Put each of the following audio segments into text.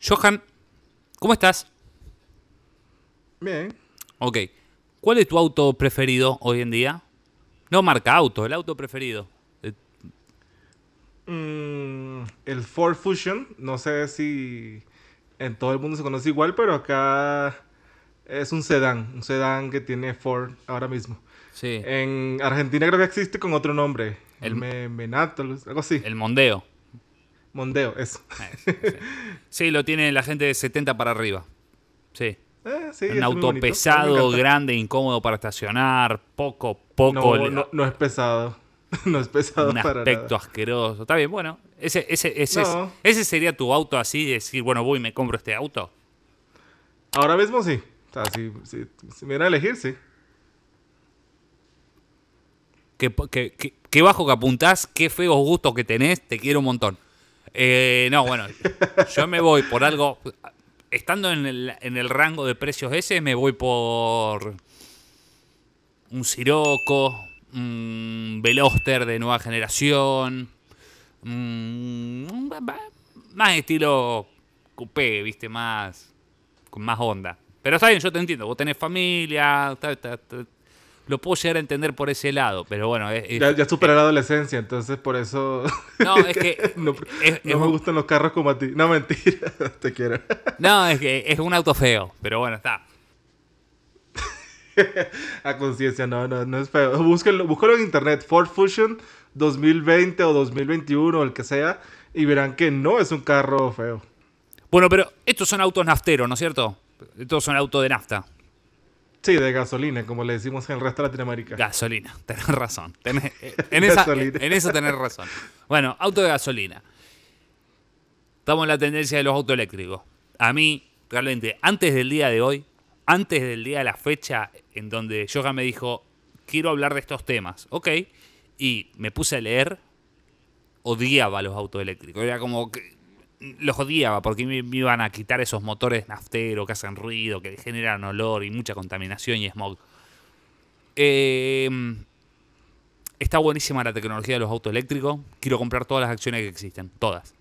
Johan, ¿cómo estás? Bien. Ok. ¿Cuál es tu auto preferido hoy en día? No marca auto, el auto preferido. Eh, mm, el Ford Fusion, no sé si en todo el mundo se conoce igual, pero acá es un sedán, un sedán que tiene Ford ahora mismo. Sí. En Argentina creo que existe con otro nombre. El Menato, algo así. El Mondeo. Mondeo, eso. Eh, sí, lo tiene la gente de 70 para arriba. Sí. Eh, un auto pesado, grande, incómodo para estacionar, poco, poco. No, es pesado. No es pesado un aspecto asqueroso. Está bien, bueno. Ese, ese, ese, ese sería tu auto así, decir, bueno, voy y me compro este auto. Ahora mismo sí si, me a elegir, sí. Qué, qué, bajo que apuntás, qué feos gustos que tenés, te quiero un montón. no, bueno, yo me voy por algo. Estando en el, en el rango de precios ese, me voy por un Siroco, un Veloster de nueva generación, más estilo coupé, viste, más con más onda. Pero está bien, yo te entiendo. Vos tenés familia, lo puedo llegar a entender por ese lado, pero bueno. ya, ya la adolescencia, entonces por eso. No, es que. no, me gustan los carros como a ti. No, mentira, te quiero. No, es que es un auto feo, pero bueno, está. a conciencia, no, no, es feo. Búscalo en internet, Ford Fusion 2020 o 2021, o el que sea, y verán que no es un carro feo. Bueno, pero estos son autos nafteros, ¿no es cierto? Estos son autos de nafta. Sí, de gasolina, como le decimos en el resto de Latinoamérica. Gasolina, tenés razón. Eh, en, eso tenés razón. Bueno, auto de gasolina. Estamos en la tendencia de los autos eléctricos. A mí, realmente, antes del día de hoy, antes del día de la fecha en donde Yoga me dijo, quiero hablar de estos temas, ok, y me puse a leer, odiaba los autos eléctricos. Era como, que lo jodía, porque me, iban a quitar esos motores nafteros que hacen ruido, que generan olor y mucha contaminación y smog. Em, está buenísima la tecnología de los autos eléctricos. Quiero comprar todas las acciones que existen. Todas.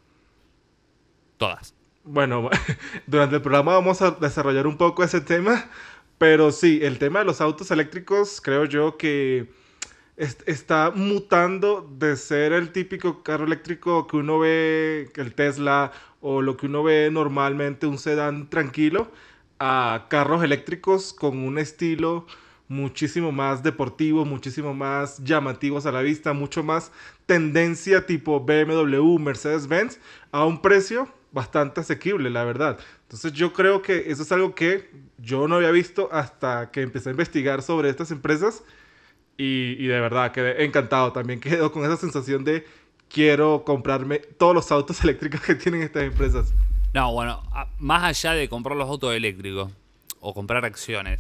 Todas. Bueno, durante el programa vamos a desarrollar un poco ese tema. Pero sí, el tema de los autos eléctricos creo yo que está mutando de ser el típico carro eléctrico que uno ve, el Tesla, o lo que uno ve normalmente, un sedán tranquilo, a carros eléctricos con un estilo muchísimo más deportivo, muchísimo más llamativos a la vista, mucho más tendencia tipo BMW, Mercedes-Benz, a un precio bastante asequible, la verdad. Entonces yo creo que eso es algo que yo no había visto hasta que empecé a investigar sobre estas empresas y, de verdad, quedé encantado también. Quedo con esa sensación de quiero comprarme todos los autos eléctricos que tienen estas empresas. No, bueno, más allá de comprar los autos eléctricos o comprar acciones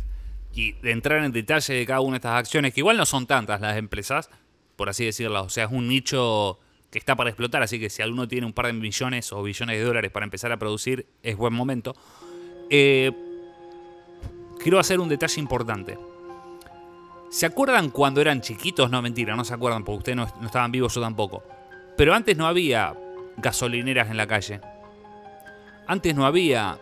y de entrar en detalle de cada una de estas acciones, que igual no son tantas las empresas, por así decirlo, o sea, es un nicho que está para explotar, así que si alguno tiene un par de millones o billones de dólares para empezar a producir, es buen momento. Eh, quiero hacer un detalle importante. ¿Se acuerdan cuando eran chiquitos? No, mentira, no se acuerdan porque ustedes no, estaban vivos, yo tampoco. Pero antes no había gasolineras en la calle. Antes no había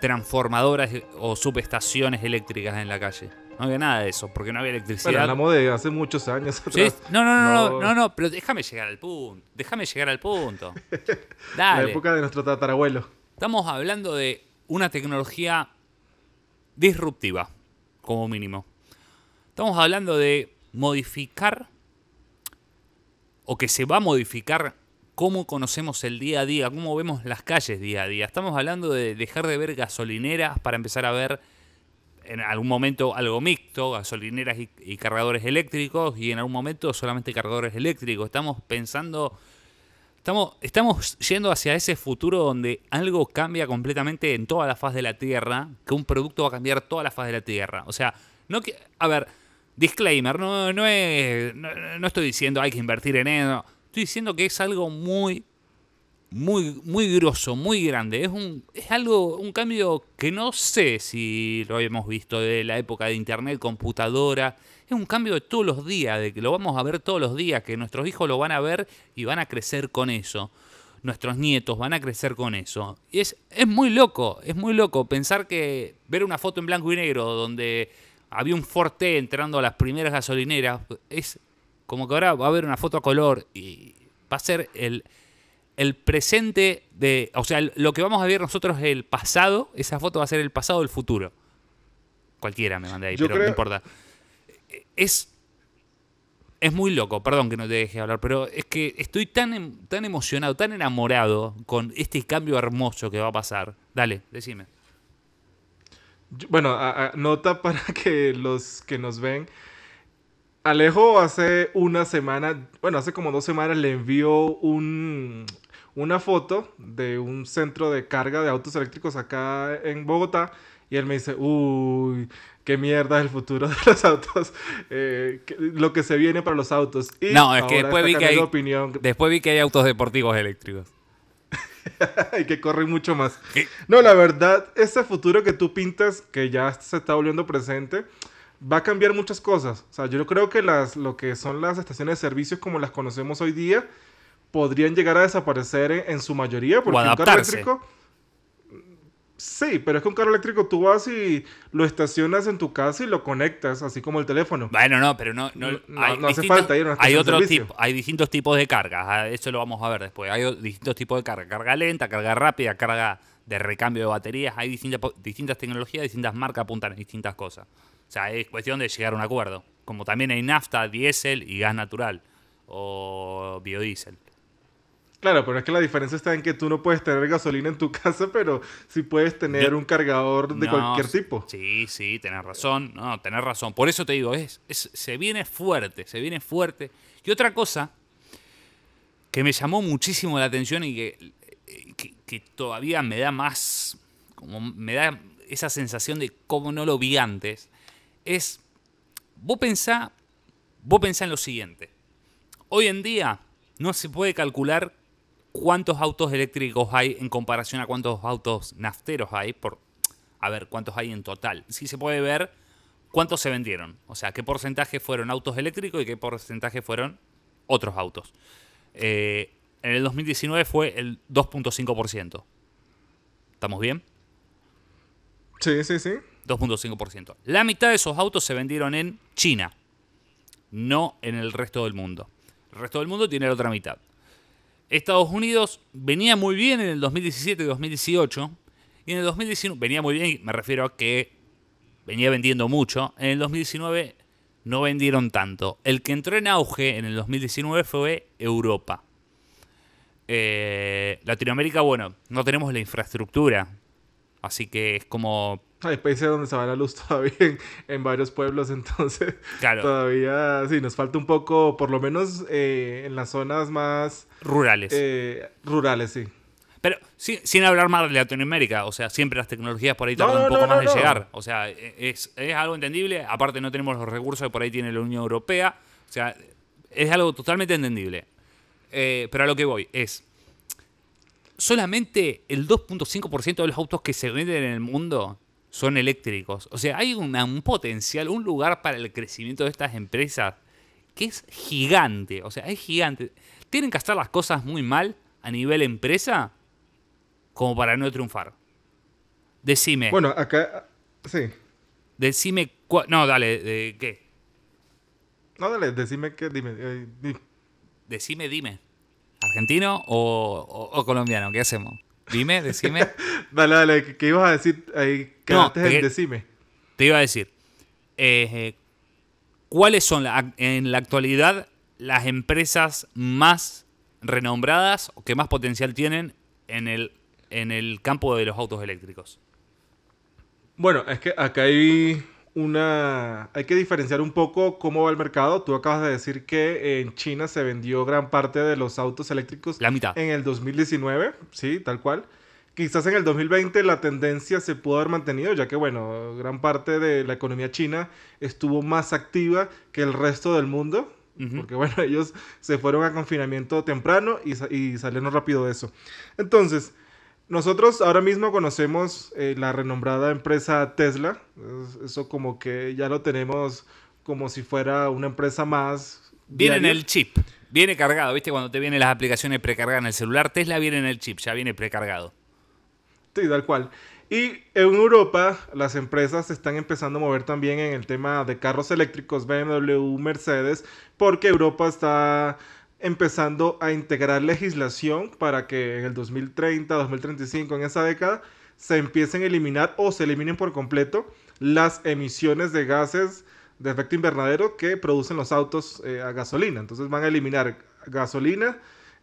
transformadoras o subestaciones eléctricas en la calle. No había nada de eso, porque no había electricidad. en la bodega, hace muchos años No, no, no, no, no, no, pero déjame llegar al punto. Déjame llegar al punto. Dale. La época de nuestro tatarabuelo. Estamos hablando de una tecnología disruptiva, como mínimo. Estamos hablando de modificar o que se va a modificar cómo conocemos el día a día, cómo vemos las calles día a día. Estamos hablando de dejar de ver gasolineras para empezar a ver en algún momento algo mixto, gasolineras y, cargadores eléctricos, y en algún momento solamente cargadores eléctricos. Estamos pensando, estamos, estamos yendo hacia ese futuro donde algo cambia completamente en toda la faz de la Tierra, que un producto va a cambiar toda la faz de la Tierra. O sea, no que, a ver, Disclaimer, no, no, no, estoy diciendo hay que invertir en eso. Estoy diciendo que es algo muy, muy, muy grosso, muy grande. Es, un, es algo, un cambio que no sé si lo hemos visto de la época de Internet, computadora. Es un cambio de todos los días, de que lo vamos a ver todos los días, que nuestros hijos lo van a ver y van a crecer con eso. Nuestros nietos van a crecer con eso. Y es, es muy loco, es muy loco pensar que ver una foto en blanco y negro donde había un Forte entrando a las primeras gasolineras. Es como que ahora va a haber una foto a color y va a ser el, el presente de. O sea, lo que vamos a ver nosotros es el pasado. Esa foto va a ser el pasado del futuro. Cualquiera me mande ahí, pero no importa. Es. Es muy loco, perdón que no te deje hablar, pero es que estoy tan, em, tan emocionado, tan enamorado con este cambio hermoso que va a pasar. Dale, decime. Bueno, nota para que los que nos ven. Alejo hace una semana, bueno, hace como dos semanas le envió una foto de un centro de carga de autos eléctricos acá en Bogotá y él me dice, uy, qué mierda el futuro de los autos, eh, lo que se viene para los autos. no, es que después vi que hay autos deportivos eléctricos. y que correr mucho más. No, la verdad, ese futuro que tú pintas, que ya se está volviendo presente, va a cambiar muchas cosas. O sea, yo creo que las, lo que son las estaciones de servicios como las conocemos hoy día podrían llegar a desaparecer en, su mayoría porque o eléctrico Sí, pero es que un carro eléctrico tú vas y lo estacionas en tu casa y lo conectas, así como el teléfono. Bueno, no, pero no, no, hace falta hay otro tipo, Hay distintos tipos de cargas, ah, eso lo vamos a ver después. Hay distintos tipos de carga, carga lenta, carga rápida, carga de recambio de baterías, hay distintas, distintas tecnologías, distintas marcas apuntan a distintas cosas. O sea, es cuestión de llegar a un acuerdo. Como también hay nafta, diésel y gas natural o biodiesel. Claro, pero es que la diferencia está en que tú no puedes tener gasolina en tu casa, pero sí puedes tener un cargador de cualquier tipo. Sí, sí, tenés razón. No, tenés razón. Por eso te digo, es, se viene fuerte, se viene fuerte. Y otra cosa que me llamó muchísimo la atención y que, eh, todavía me da más, como me da esa sensación de cómo no lo vi antes, es, vos pensás. vos pensá en lo siguiente. Hoy en día no se puede calcular cuántos autos eléctricos hay en comparación a cuántos autos nafteros hay, por a ver cuántos hay en total. Si se puede ver cuántos se vendieron, o sea, qué porcentaje fueron autos eléctricos y qué porcentaje fueron otros autos. Eh, en el 2019 fue el 2.5%. ¿Estamos bien? Sí, sí, sí. 2.5%. La mitad de esos autos se vendieron en China, no en el resto del mundo. El resto del mundo tiene la otra mitad. Estados Unidos venía muy bien en el 2017 y 2018. Y en el 2019, venía muy bien, me refiero a que venía vendiendo mucho. En el 2019 no vendieron tanto. El que entró en auge en el 2019 fue Europa. Eh, Latinoamérica, bueno, no tenemos la infraestructura. Así que es como hay países donde se va la luz todavía en, varios pueblos, entonces claro. todavía sí, nos falta un poco, por lo menos eh, en las zonas más rurales. Eh, rurales, sí. Pero sin, sin hablar más de Latinoamérica, o sea, siempre las tecnologías por ahí tardan un poco más de llegar. O sea, e, es, algo entendible, aparte no tenemos los recursos que por ahí tiene la Unión Europea, o sea, es algo totalmente entendible. Eh, pero a lo que voy es, solamente el 2.5% de los autos que se venden en el mundo son eléctricos. O sea, hay un potencial, un lugar para el crecimiento de estas empresas que es gigante. O sea, es gigante. Tienen que estar las cosas muy mal a nivel empresa como para no triunfar. Decime. Bueno, acá. Sí. Decime. No, dale, de, ¿qué? No, dale, decime qué, dime, eh, Decime, dime. ¿Argentino o, o colombiano? ¿Qué hacemos? Dime, decime. dale, dale, ¿qué ibas a decir? Ahí no, te, decime. Te iba a decir. Eh, ¿Cuáles son en la actualidad las empresas más renombradas o que más potencial tienen en el, en el campo de los autos eléctricos? Bueno, es que acá hay una... Hay que diferenciar un poco cómo va el mercado. Tú acabas de decir que en China se vendió gran parte de los autos eléctricos. En el 2019, sí, tal cual. Quizás en el 2020 la tendencia se pudo haber mantenido, ya que, bueno, gran parte de la economía china estuvo más activa que el resto del mundo. Porque bueno, ellos se fueron a confinamiento temprano y, y salieron rápido de eso. Entonces, nosotros ahora mismo conocemos eh, la renombrada empresa Tesla. Eso como que ya lo tenemos como si fuera una empresa más. Viene en el chip, viene cargado, ¿viste? Cuando te vienen las aplicaciones precargadas en el celular, Tesla viene en el chip, ya viene precargado. Sí, tal cual. Y en Europa las empresas se están empezando a mover también en el tema de carros eléctricos, BMW, Mercedes, porque Europa está empezando a integrar legislación para que en el 2030, 2035, en esa década, se empiecen a eliminar o se eliminen por completo las emisiones de gases de efecto invernadero que producen los autos eh, a gasolina. Entonces van a eliminar gasolina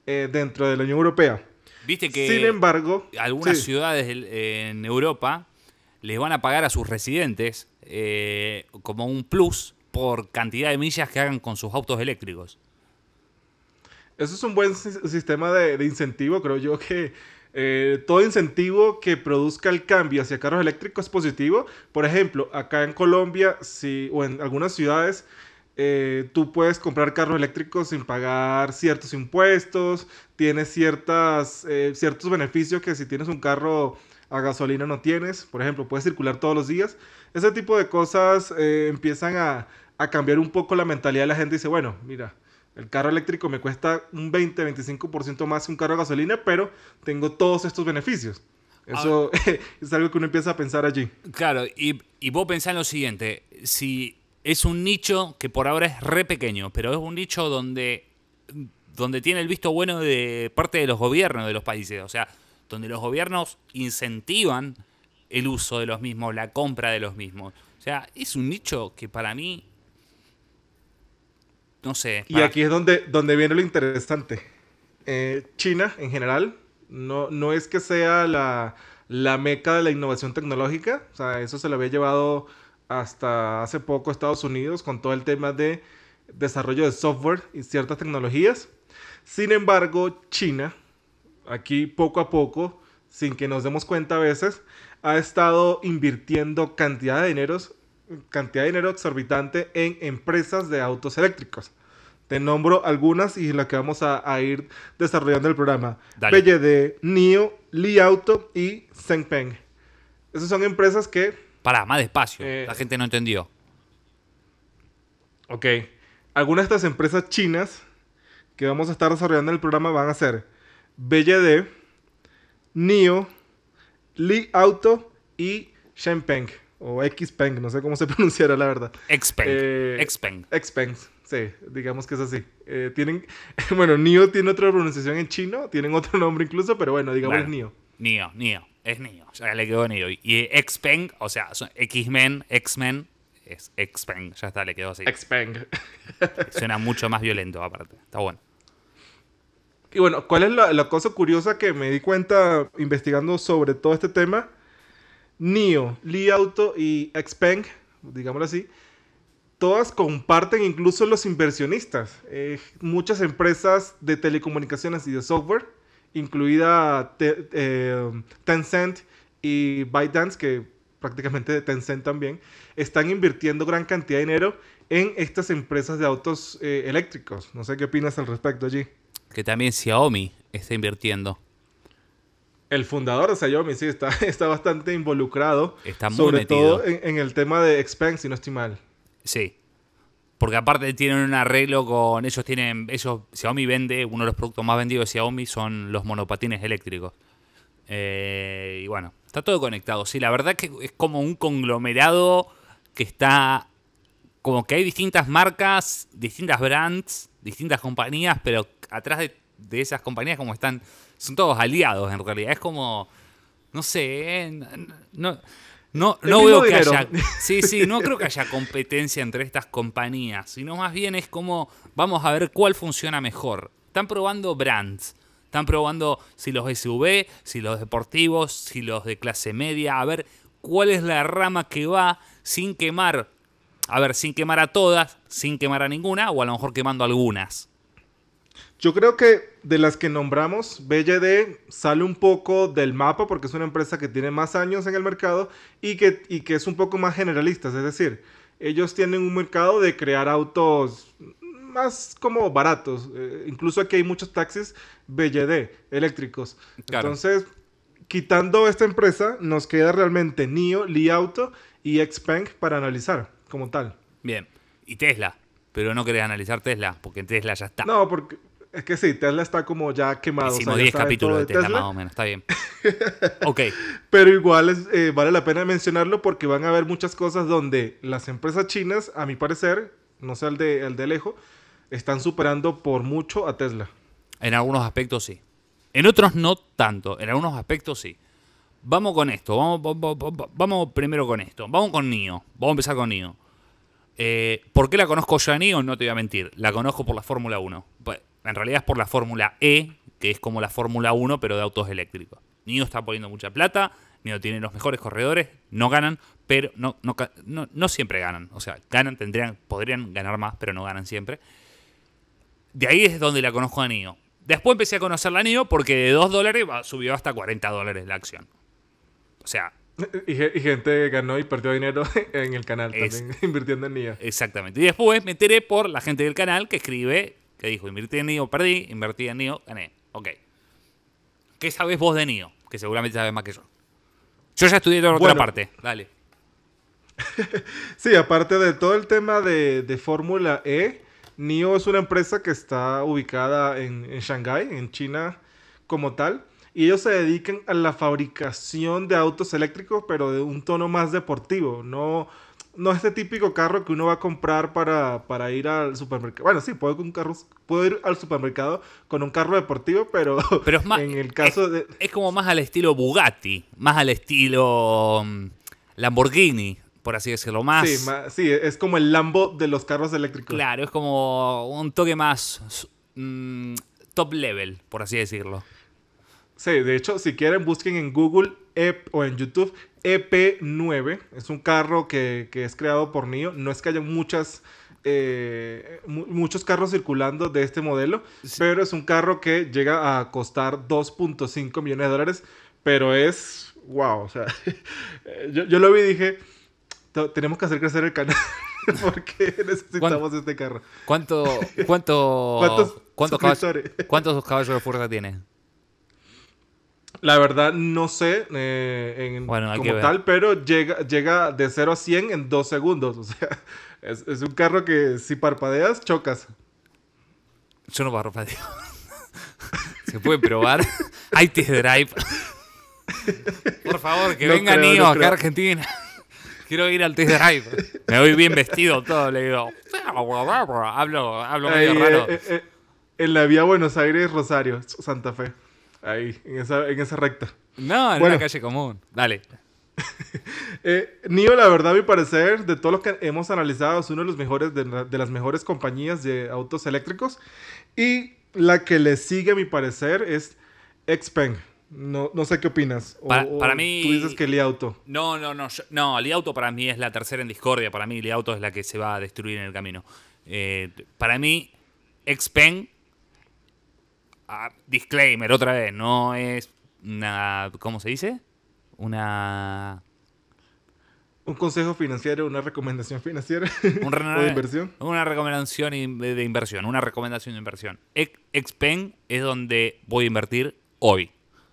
eh, dentro de la Unión Europea. Viste que Sin embargo, algunas ciudades en Europa les van a pagar a sus residentes eh, como un plus por cantidad de millas que hagan con sus autos eléctricos. Eso es un buen sistema de, incentivo, creo yo que eh, todo incentivo que produzca el cambio hacia carros eléctricos es positivo. Por ejemplo, acá en Colombia o en algunas ciudades, eh, tú puedes comprar carros eléctricos sin pagar ciertos impuestos, tienes ciertas, eh, ciertos beneficios que si tienes un carro a gasolina no tienes. Por ejemplo, puedes circular todos los días. Ese tipo de cosas empiezan a, a cambiar un poco la mentalidad de la gente y dice, bueno, mira el carro eléctrico me cuesta un 20-25% más que un carro de gasolina, pero tengo todos estos beneficios. Eso es algo que uno empieza a pensar allí. Claro, y, y vos pensás en lo siguiente, si es un nicho que por ahora es re pequeño, pero es un nicho donde, donde tiene el visto bueno de parte de los gobiernos de los países, o sea, donde los gobiernos incentivan el uso de los mismos, la compra de los mismos. O sea, es un nicho que para mí no sé. Y aquí es donde, donde viene lo interesante. Eh, China, en general, no, no es que sea la, la meca de la innovación tecnológica, o sea, eso se lo había llevado hasta hace poco Estados Unidos con todo el tema de desarrollo de software y ciertas tecnologías. Sin embargo, China, aquí poco a poco, sin que nos demos cuenta a veces, ha estado invirtiendo cantidad de dineros cantidad de dinero exorbitante en empresas de autos eléctricos. Te nombro algunas y las que vamos a, ir desarrollando el programa. BYD, NIO, Li Auto y Zengpeng. Esas son empresas que... para más despacio. Eh, la gente no entendió. Ok. Algunas de estas empresas chinas que vamos a estar desarrollando en el programa van a ser BLD, NIO, Li Auto y Xpeng o Xpeng, no sé cómo se pronunciará la verdad. Xpeng. Eh, peng x Xpeng, sí, digamos que es así. Eh, tienen, bueno, Nio tiene otra pronunciación en chino, tienen otro nombre incluso, pero bueno, digamos Nio. Nio, Nio, es Nio, ya le quedó Nio. Y X-Peng, o sea, X-Men, X-Men, es X-Peng. ya está, le quedó así. X-Peng. Suena mucho más violento aparte, está bueno. Y bueno, ¿cuál es la cosa curiosa que me di cuenta investigando sobre todo este tema? NIO, Lee Auto y Xpeng, digámoslo así, todas comparten incluso los inversionistas. Eh, muchas empresas de telecomunicaciones y de software, incluida eh, Tencent y ByteDance, que prácticamente de Tencent también, están invirtiendo gran cantidad de dinero en estas empresas de autos eh, eléctricos. No sé qué opinas al respecto allí. Que también Xiaomi está invirtiendo el fundador de Xiaomi, sí, está, está bastante involucrado. Está muy sobre todo en, el tema de expense si no estoy mal. Sí. Porque aparte tienen un arreglo con. Ellos tienen. Xiaomi vende. Uno de los productos más vendidos de Xiaomi son los monopatines eléctricos. Eh, y bueno, está todo conectado. Sí, la verdad que es como un conglomerado que está. Como que hay distintas marcas, distintas brands, distintas compañías, pero atrás de, de esas compañías, como están son todos aliados en realidad. Es como, no sé, eh, no, no, no veo que haya, sí, sí, no creo que haya competencia entre estas compañías, sino más bien es como, vamos a ver cuál funciona mejor. Están probando brands. Están probando si los SUV, si los deportivos, si los de clase media, a ver cuál es la rama que va sin quemar a ver, sin quemar a todas, sin quemar a ninguna, o a lo mejor quemando algunas. Yo creo que de las que nombramos, BLD sale un poco del mapa porque es una empresa que tiene más años en el mercado y que, y que es un poco más generalista. Es decir, ellos tienen un mercado de crear autos más como baratos. Eh, incluso aquí hay muchos taxis BLD eléctricos. Entonces, quitando esta empresa, nos queda realmente NIO, Li Auto y Xpeng para analizar como tal. Bien. Y Tesla pero no querés analizar Tesla, porque Tesla ya está. No, porque, es que sí, Tesla está como ya quemado. Hicimos o 10 capítulos de Tesla, más o menos, está bien. ok. Pero igual eh, vale la pena mencionarlo porque van a haber muchas cosas donde las empresas chinas, a mi parecer, no sé el de, el de lejos, están superando por mucho a Tesla. En algunos aspectos sí. En otros no tanto, en algunos aspectos sí. Vamos con esto, vamos, vamos, primero con esto. Vamos con Nio, vamos a empezar con Nio. Eh, ¿Por qué la conozco yo a Nio? No te voy a mentir, la conozco por la Fórmula 1. En realidad es por la Fórmula E, que es como la Fórmula 1, pero de autos eléctricos. Nio está poniendo mucha plata, Nio tiene los mejores corredores, no ganan, pero no, no, siempre ganan. O sea, ganan, tendrían, podrían ganar más, pero no ganan siempre. De ahí es donde la conozco a Nio. Después empecé a conocer a Nio porque de 2 dólares subió hasta 40 dólares la acción. O sea, y, gente ganó y perdió dinero en el canal también, invirtiendo en Nio. Exactamente. Y después me enteré por la gente del canal que escribe que dijo, invertí en NIO, perdí, invertí en NIO, gané. Ok. ¿Qué sabes vos de NIO? Que seguramente sabes más que yo. Yo ya estudié en otra parte. Dale. sí, aparte de todo el tema de, Fórmula E, NIO es una empresa que está ubicada en, en Shanghái, en China como tal. Y ellos se dedican a la fabricación de autos eléctricos, pero de un tono más deportivo. No, no es este típico carro que uno va a comprar para, ir al supermercado. Bueno, sí, puedo, un carro, puedo ir al supermercado con un carro deportivo, pero, pero es más, en el caso es, de... Es como más al estilo Bugatti, más al estilo mm, Lamborghini, por así decirlo, más... Sí, es como el Lambo de los carros eléctricos. Claro, es como un toque más mm, top level, por así decirlo. Sí, de hecho, si quieren, busquen en Google o en YouTube EP9. Es un carro que, es creado por NIO. No es que haya muchas, eh, muchos carros circulando de este modelo, pero es un carro que llega a costar 2.5 millones de dólares. Pero es wow. O sea, eh, yo, lo vi y dije: Tenemos que hacer crecer el canal. porque necesitamos este carro. ¿Cuánto, cuánto, ¿Cuántos, caballos, ¿Cuántos caballos de fuerza tiene? La verdad, no sé eh, en, tal, pero llega, llega de 0 a 100 en 2 segundos. O sea, es, un carro que si parpadeas, chocas. Yo no parpadeo. Se puede probar. Hay test drive. Por favor, que venga Nio acá a Argentina. Quiero ir al test drive. Me voy bien vestido todo. Le digo, hablo, hablo medio raro. Eh, eh, en la vía Buenos Aires, Rosario, Santa Fe. Ahí, en esa, recta. No, en una calle común. Dale. Eh, Nio, la verdad, a mi parecer, de todos los que hemos analizado, es uno de los mejores, de, las mejores compañías de autos eléctricos. Y la que le sigue, a mi parecer, es Xpeng. No, no sé qué opinas. Tú dices que Li Auto. No, no, no. no, Li Auto para mí es la tercera en discordia. Para mí, Li Auto es la que se va a destruir en el camino. Eh, para mí, Xpeng Ah, disclaimer, otra vez, no es una. ¿Cómo se dice? Una. Un consejo financiero, una recomendación financiera un de inversión. Una recomendación de inversión, una recomendación de inversión. expen es donde voy a invertir hoy.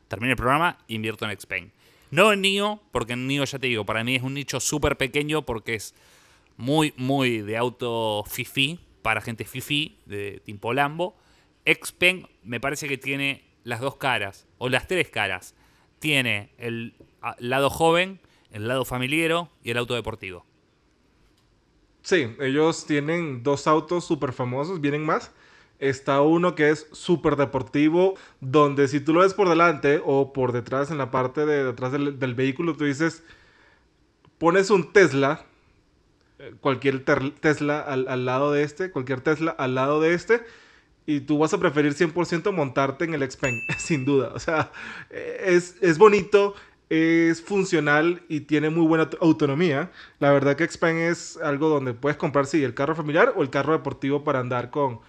Termino el programa, invierto en expen No en NIO, porque en NIO ya te digo, para mí es un nicho súper pequeño porque es muy, muy de auto fifi, para gente fifi, de tipo Lambo. X-Pen me parece que tiene las dos caras, o las tres caras. Tiene ah, el lado joven, el lado familiero y el auto deportivo. Sí, ellos tienen dos autos súper famosos, vienen más. Está uno que es súper deportivo, donde si tú lo ves por delante o por detrás, en la parte de detrás del, vehículo, tú dices, pones un Tesla, eh, cualquier Tesla al lado de este, cualquier Tesla al lado de este, y tú vas a preferir 100% montarte en el X-Pen, sin duda. O sea, es, bonito, es funcional y tiene muy buena autonomía. La verdad que x es algo donde puedes comprar, si el carro familiar o el carro deportivo para andar con,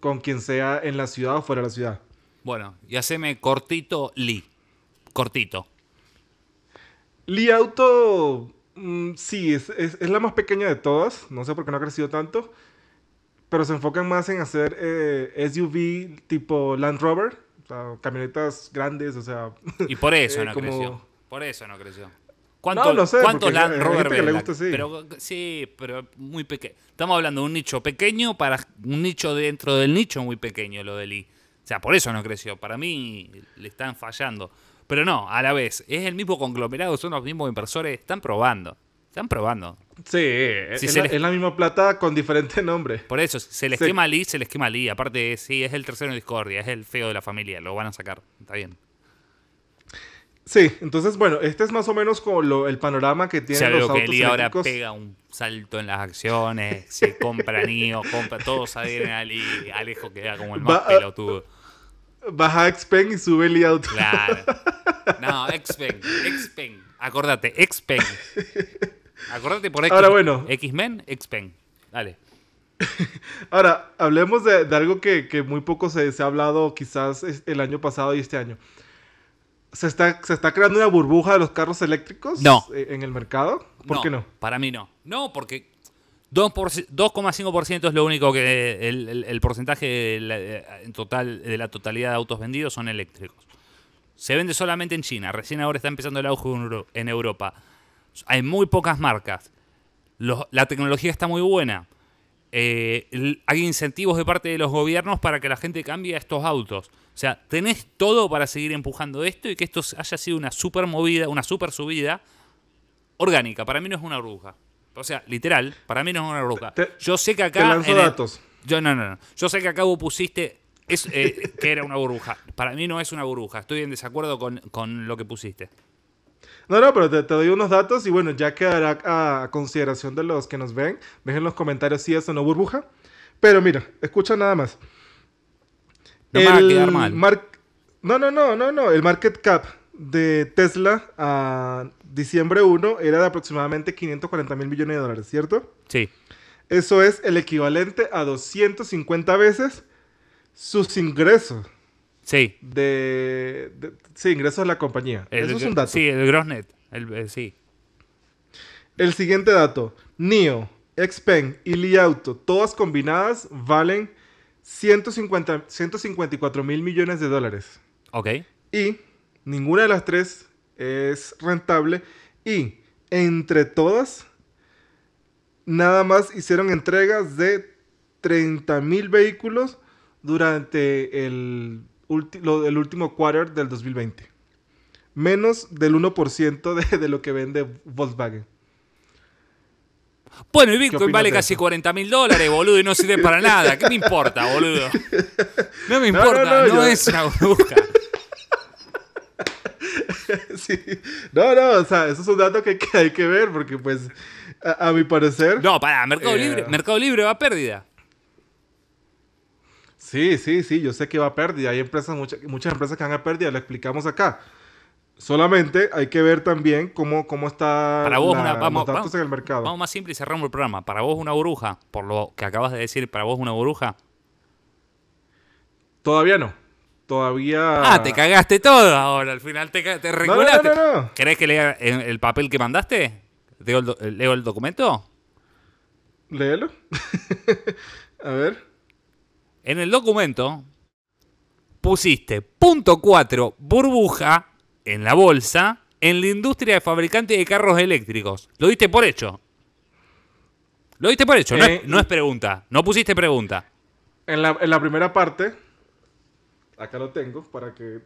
con quien sea en la ciudad o fuera de la ciudad. Bueno, y haceme cortito, Lee. Cortito. Lee Auto, mm, sí, es la más pequeña de todas. No sé por qué no ha crecido tanto pero se enfocan más en hacer eh, SUV tipo Land Rover, camionetas grandes, o sea... Y por eso eh, no creció, por eso no creció. sé, ¿Cuántos Land Rover sí. Pero, sí, pero muy pequeño. Estamos hablando de un nicho pequeño para un nicho dentro del nicho muy pequeño, lo del I. O sea, por eso no creció. Para mí le están fallando. Pero no, a la vez, es el mismo conglomerado, son los mismos inversores, están probando. Están probando. Sí, es, la, misma plata con diferentes nombres. Por eso, se les esquema quema Lee, se les quema Lee. Aparte, sí, es el tercero en Discordia, es el feo de la familia, lo van a sacar. Está bien. Sí, entonces, bueno, este es más o menos como el panorama que tiene o sea, los lo que Lee ahora pega un salto en las acciones, se compra Nio, compra, todos adhieren a Lee, Alejo queda como el más pelotudo. Baja X-Pen y sube Lee Auto. Claro. No, x Xpeng. X-Pen. Acordate, x Acuérdate por X. Ahora bueno. X-Men, X-Pen. Dale. Ahora, hablemos de, algo que, muy poco se, ha hablado quizás el año pasado y este año. ¿Se está, ¿Se está creando una burbuja de los carros eléctricos no. E, en el mercado? ¿Por qué no? Para mí no. No, porque 2,5% es lo único que el, el, porcentaje eh, en total, de la totalidad de autos vendidos son eléctricos. Se vende solamente en China, recién ahora está empezando el auge en Europa. Hay muy pocas marcas. la tecnología está muy buena. Eh, hay incentivos de parte de los gobiernos para que la gente cambie estos autos. O sea, tenés todo para seguir empujando esto y que esto haya sido una super movida, una super subida orgánica. Para mí no es una burbuja O sea, literal, para mí no es una burbuja yo sé que acá. Yo, no, Yo sé que acá vos pusiste eh, que era una burbuja. Para mí no es una burbuja. Estoy en desacuerdo con, con lo que pusiste. No, no, pero te, doy unos datos y bueno, ya quedará a consideración de los que nos ven. Dejen en los comentarios si eso o no burbuja. Pero mira, escucha nada más. No va a quedar mal. No, no, no, no, no. El market cap de Tesla a diciembre 1 era de aproximadamente 540 mil millones de dólares, ¿cierto? Sí. Eso es el equivalente a 250 veces sus ingresos. Sí. De, sí, ingresos de la compañía. Eso es un dato. Sí, el Grossnet. El, eh, sí. El siguiente dato. NIO, Xpen y Auto, todas combinadas, valen 150, 154 mil millones de dólares. Ok. Y ninguna de las tres es rentable. Y entre todas, nada más hicieron entregas de 30 mil vehículos durante el último quarter del 2020. Menos del 1% de, lo que vende Volkswagen. Bueno, el Bitcoin vale casi 40 mil dólares, boludo, y no sirve para nada. ¿Qué me importa, boludo? No me importa, no, es una burbuja. No, no, o sea, eso es un dato que, hay que ver porque, pues, a, mi parecer... No, para, Mercado, eh, Libre, Mercado Libre va a pérdida. Sí, sí, sí, yo sé que va a pérdida. Hay empresas, muchas, muchas empresas que van a pérdida, lo explicamos acá. Solamente hay que ver también cómo, cómo está la, una, vamos, en el mercado. Vamos más simple y cerramos el programa. Para vos una buruja? por lo que acabas de decir, para vos una buruja? Todavía no. Todavía. Ah, te cagaste todo ahora. Al final te, te regulaste. que lea el, papel que mandaste? leo el documento? Léelo. A ver en el documento pusiste punto 4 burbuja en la bolsa en la industria de fabricantes de carros eléctricos. Lo diste por hecho. Lo diste por hecho, no, es, eh, pregunta. No pusiste pregunta. En la, primera parte, acá lo tengo para que...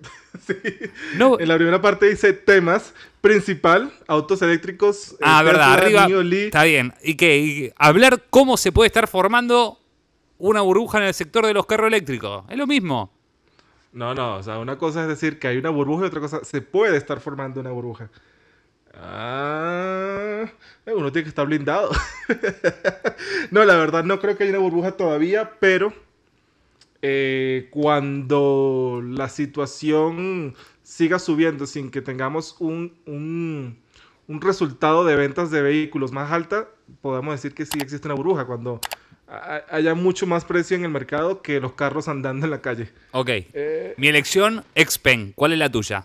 En la primera parte dice temas, principal, autos eléctricos. Ah, verdad, Está bien. ¿Y qué? hablar cómo se puede estar formando una burbuja en el sector de los carros eléctricos. Es lo mismo. No, no, o sea, una cosa es decir que hay una burbuja y otra cosa, se puede estar formando una burbuja. Ah, uno tiene que estar blindado. no, la verdad no creo que haya una burbuja todavía, pero eh, cuando la situación siga subiendo sin que tengamos un, un resultado de ventas de vehículos más alta, podemos decir que sí existe una burbuja. Cuando haya mucho más precio en el mercado que los carros andando en la calle. Ok. Eh, Mi elección, X-Pen ¿Cuál es la tuya?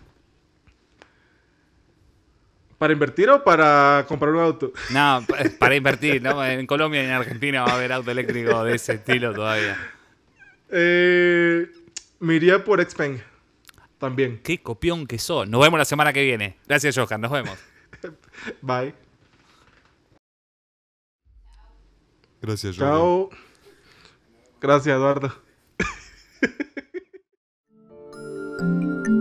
¿Para invertir o para comprar un auto? No, eh, para invertir. ¿no? En Colombia y en Argentina va a haber auto eléctrico de ese estilo todavía. Eh, me iría por X-Pen también. Qué copión que sos. Nos vemos la semana que viene. Gracias, Johan. Nos vemos. Bye. Gracias, Chao. Gracias, Eduardo.